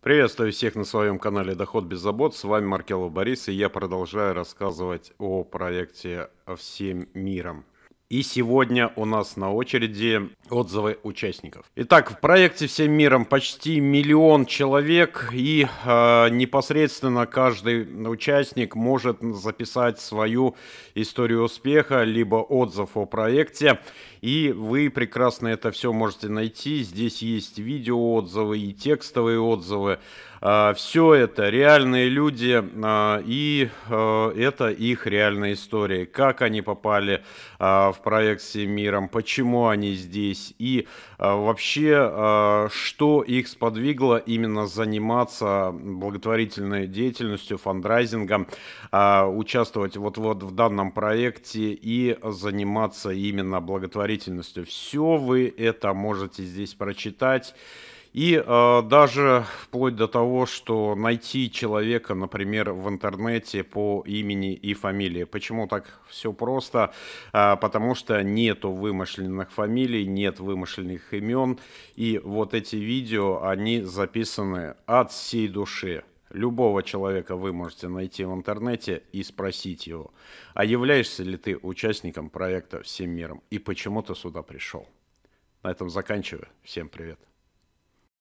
Приветствую всех на своем канале Доход без забот. С вами Маркелов Борис и я продолжаю рассказывать о проекте «Всем миром». И сегодня у нас на очереди отзывы участников. Итак, в проекте всем миром почти миллион человек, и э, непосредственно каждый участник может записать свою историю успеха, либо отзыв о проекте. И вы прекрасно это все можете найти. Здесь есть видеоотзывы и текстовые отзывы. А, Все это реальные люди, а, и а, это их реальная история. Как они попали в проект с миром», почему они здесь, и вообще, что их сподвигло именно заниматься благотворительной деятельностью, фандрайзингом, участвовать вот-вот в данном проекте и заниматься именно благотворительностью. Все вы это можете здесь прочитать. И э, даже вплоть до того, что найти человека, например, в интернете по имени и фамилии. Почему так все просто? Э, потому что нету вымышленных фамилий, нет вымышленных имен. И вот эти видео, они записаны от всей души. Любого человека вы можете найти в интернете и спросить его, а являешься ли ты участником проекта «Всем миром» и почему ты сюда пришел. На этом заканчиваю. Всем привет.